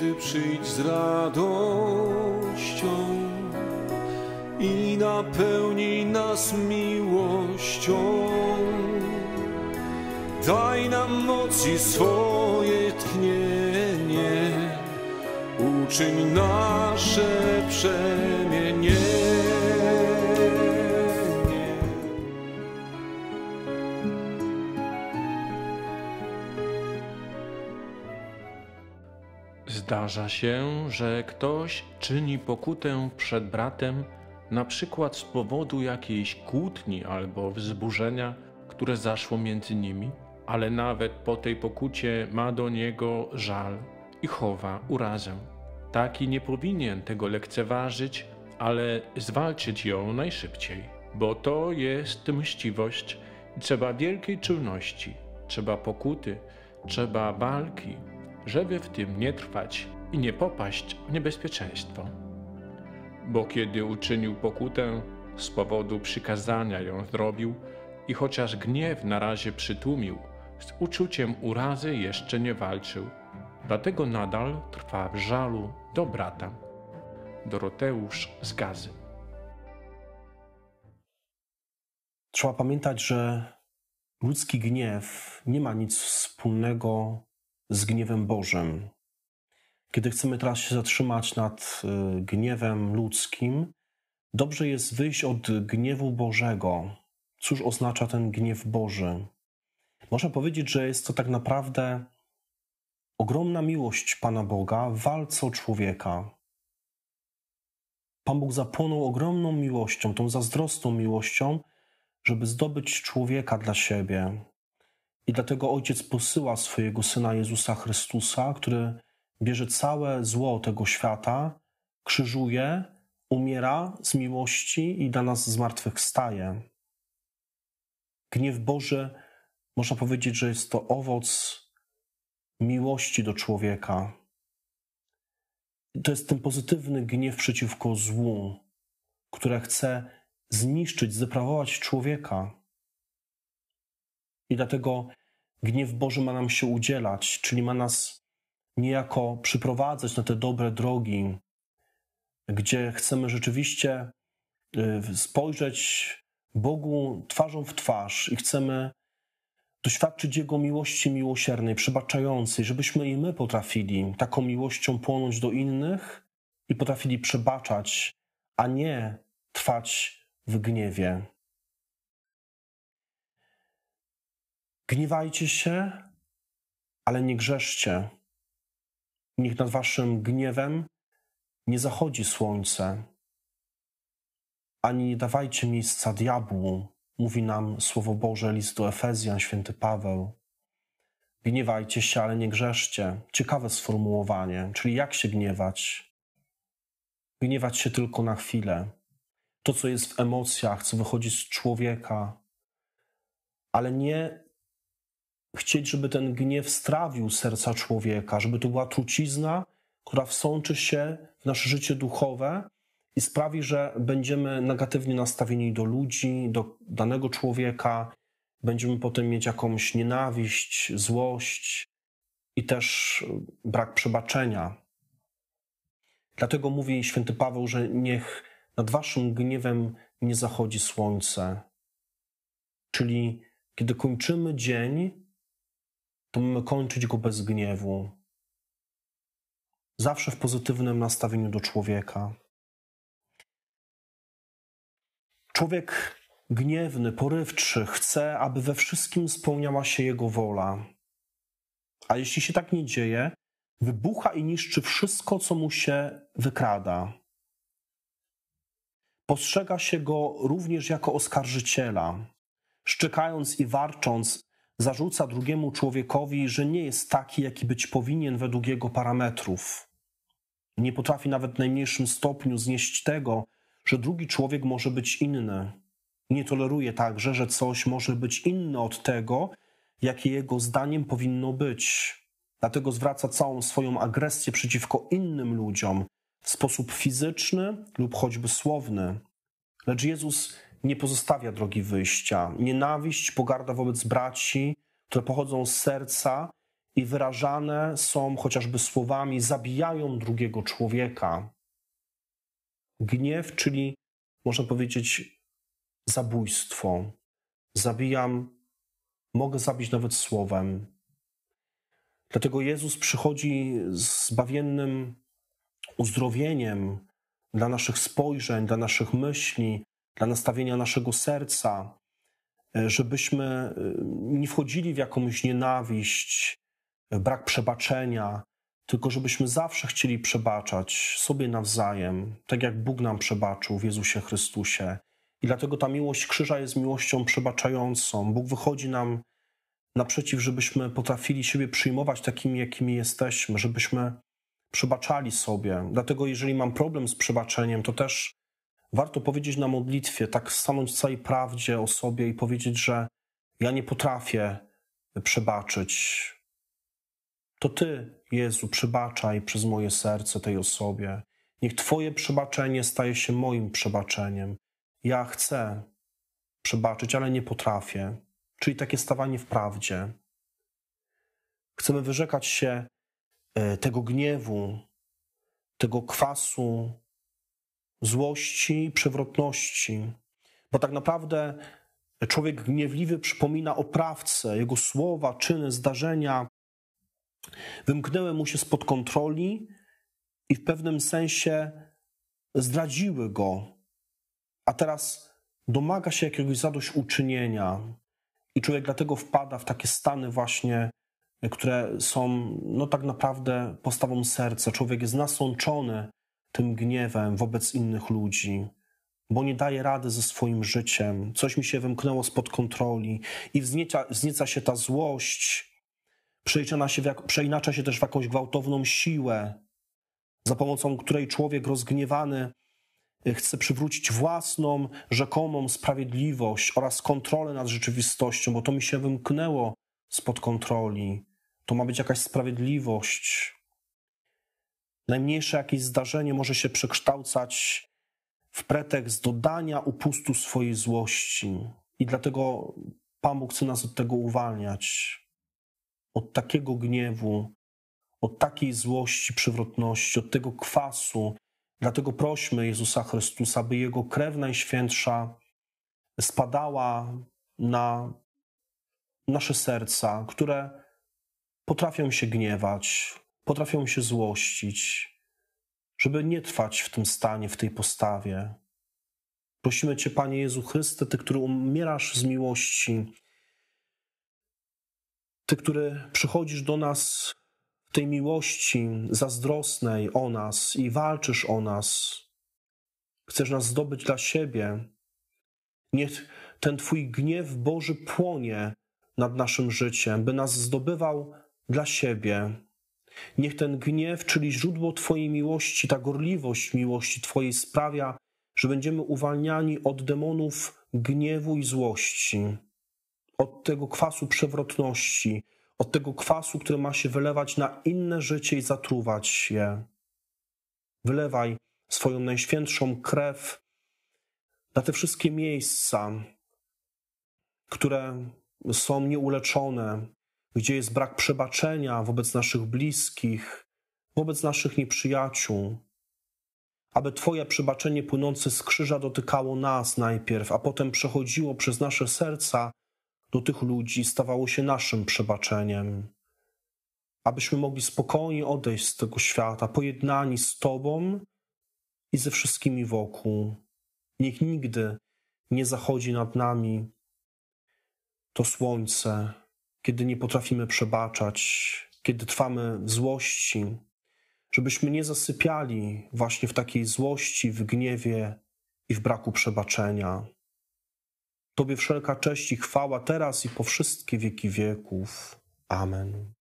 Ty przyjdź z radością i napełnij nas miłością. Daj nam mocy swoje tchnienie, uczyń nasze przejście. Zdarza się, że ktoś czyni pokutę przed bratem, na przykład z powodu jakiejś kłótni albo wzburzenia, które zaszło między nimi, ale nawet po tej pokucie ma do niego żal i chowa urazę. Taki nie powinien tego lekceważyć, ale zwalczyć ją najszybciej, bo to jest mściwość i trzeba wielkiej czujności, trzeba pokuty, trzeba walki żeby w tym nie trwać i nie popaść w niebezpieczeństwo. Bo kiedy uczynił pokutę, z powodu przykazania ją zrobił i chociaż gniew na razie przytłumił, z uczuciem urazy jeszcze nie walczył, dlatego nadal trwa w żalu do brata. Doroteusz z Gazy. Trzeba pamiętać, że ludzki gniew nie ma nic wspólnego z gniewem Bożym. Kiedy chcemy teraz się zatrzymać nad y, gniewem ludzkim, dobrze jest wyjść od gniewu Bożego. Cóż oznacza ten gniew Boży? Można powiedzieć, że jest to tak naprawdę ogromna miłość Pana Boga w walce o człowieka. Pan Bóg zapłonął ogromną miłością, tą zazdrosną miłością, żeby zdobyć człowieka dla siebie, i dlatego Ojciec posyła swojego Syna Jezusa Chrystusa, który bierze całe zło tego świata, krzyżuje, umiera z miłości i dla nas zmartwychwstaje. Gniew Boży, można powiedzieć, że jest to owoc miłości do człowieka. To jest ten pozytywny gniew przeciwko złu, które chce zniszczyć, zdeprawować człowieka. I dlatego gniew Boży ma nam się udzielać, czyli ma nas niejako przyprowadzać na te dobre drogi, gdzie chcemy rzeczywiście y, spojrzeć Bogu twarzą w twarz i chcemy doświadczyć Jego miłości miłosiernej, przebaczającej, żebyśmy i my potrafili taką miłością płonąć do innych i potrafili przebaczać, a nie trwać w gniewie. Gniewajcie się, ale nie grzeszcie. Niech nad waszym gniewem nie zachodzi słońce. Ani nie dawajcie miejsca diabłu, mówi nam Słowo Boże, list do Efezjan, święty Paweł. Gniewajcie się, ale nie grzeszcie. Ciekawe sformułowanie, czyli jak się gniewać? Gniewać się tylko na chwilę. To, co jest w emocjach, co wychodzi z człowieka, ale nie chcieć, żeby ten gniew strawił serca człowieka, żeby to była trucizna, która wsączy się w nasze życie duchowe i sprawi, że będziemy negatywnie nastawieni do ludzi, do danego człowieka, będziemy potem mieć jakąś nienawiść, złość i też e, brak przebaczenia. Dlatego mówi święty Paweł, że niech nad waszym gniewem nie zachodzi słońce. Czyli kiedy kończymy dzień, Powinniśmy kończyć go bez gniewu. Zawsze w pozytywnym nastawieniu do człowieka. Człowiek gniewny, porywczy chce, aby we wszystkim spełniała się jego wola. A jeśli się tak nie dzieje, wybucha i niszczy wszystko, co mu się wykrada. Postrzega się go również jako oskarżyciela. Szczekając i warcząc, zarzuca drugiemu człowiekowi, że nie jest taki, jaki być powinien według jego parametrów. Nie potrafi nawet w najmniejszym stopniu znieść tego, że drugi człowiek może być inny. Nie toleruje także, że coś może być inne od tego, jakie jego zdaniem powinno być. Dlatego zwraca całą swoją agresję przeciwko innym ludziom w sposób fizyczny lub choćby słowny. Lecz Jezus nie pozostawia drogi wyjścia. Nienawiść, pogarda wobec braci, które pochodzą z serca i wyrażane są chociażby słowami, zabijają drugiego człowieka. Gniew, czyli można powiedzieć zabójstwo. Zabijam, mogę zabić nawet słowem. Dlatego Jezus przychodzi z bawiennym uzdrowieniem dla naszych spojrzeń, dla naszych myśli, dla nastawienia naszego serca, e, żebyśmy e, nie wchodzili w jakąś nienawiść, e, brak przebaczenia, tylko żebyśmy zawsze chcieli przebaczać sobie nawzajem, tak jak Bóg nam przebaczył w Jezusie Chrystusie. I dlatego ta miłość krzyża jest miłością przebaczającą. Bóg wychodzi nam naprzeciw, żebyśmy potrafili siebie przyjmować takimi, jakimi jesteśmy, żebyśmy przebaczali sobie. Dlatego, jeżeli mam problem z przebaczeniem, to też warto powiedzieć na modlitwie, tak stanąć w całej prawdzie o sobie i powiedzieć, że ja nie potrafię przebaczyć. To Ty, Jezu, przebaczaj przez moje serce tej osobie. Niech Twoje przebaczenie staje się moim przebaczeniem. Ja chcę przebaczyć, ale nie potrafię. Czyli takie stawanie w prawdzie. Chcemy wyrzekać się e, tego gniewu, tego kwasu, złości, przewrotności. Bo tak naprawdę człowiek gniewliwy przypomina oprawcę, jego słowa, czyny, zdarzenia wymknęły mu się spod kontroli i w pewnym sensie zdradziły go. A teraz domaga się jakiegoś zadośćuczynienia i człowiek dlatego wpada w takie stany właśnie, które są no tak naprawdę postawą serca. Człowiek jest nasączony tym gniewem wobec innych ludzi, bo nie daje rady ze swoim życiem, coś mi się wymknęło spod kontroli i wznieca, wznieca się ta złość, przeinacza się, jak, przeinacza się też w jakąś gwałtowną siłę, za pomocą której człowiek rozgniewany y, chce przywrócić własną, rzekomą sprawiedliwość oraz kontrolę nad rzeczywistością, bo to mi się wymknęło spod kontroli. To ma być jakaś sprawiedliwość najmniejsze jakieś zdarzenie może się przekształcać w pretekst dodania upustu swojej złości. I dlatego Pan Bóg chce nas od tego uwalniać. Od takiego gniewu, od takiej złości, przywrotności, od tego kwasu. Dlatego prośmy Jezusa Chrystusa, by Jego krew najświętsza spadała na nasze serca, które potrafią się gniewać, potrafią się złościć, żeby nie trwać w tym stanie, w tej postawie. Prosimy Cię, Panie Jezu Chryste, Ty, który umierasz z miłości, Ty, który przychodzisz do nas w tej miłości zazdrosnej o nas i walczysz o nas. Chcesz nas zdobyć dla siebie. Niech ten Twój gniew Boży płonie nad naszym życiem, by nas zdobywał dla siebie Niech ten gniew, czyli źródło Twojej miłości, ta gorliwość miłości Twojej sprawia, że będziemy uwalniani od demonów gniewu i złości, od tego kwasu przewrotności, od tego kwasu, który ma się wylewać na inne życie i zatruwać je. Wylewaj swoją najświętszą krew na te wszystkie miejsca, które są nieuleczone, gdzie jest brak przebaczenia wobec naszych bliskich, wobec naszych nieprzyjaciół. Aby Twoje przebaczenie płynące z krzyża dotykało nas najpierw, a potem przechodziło przez nasze serca do tych ludzi, stawało się naszym przebaczeniem. Abyśmy mogli spokojnie odejść z tego świata, pojednani z Tobą i ze wszystkimi wokół. Niech nigdy nie zachodzi nad nami to słońce, kiedy nie potrafimy przebaczać, kiedy trwamy w złości, żebyśmy nie zasypiali właśnie w takiej złości, w gniewie i w braku przebaczenia. Tobie wszelka cześć i chwała teraz i po wszystkie wieki wieków. Amen.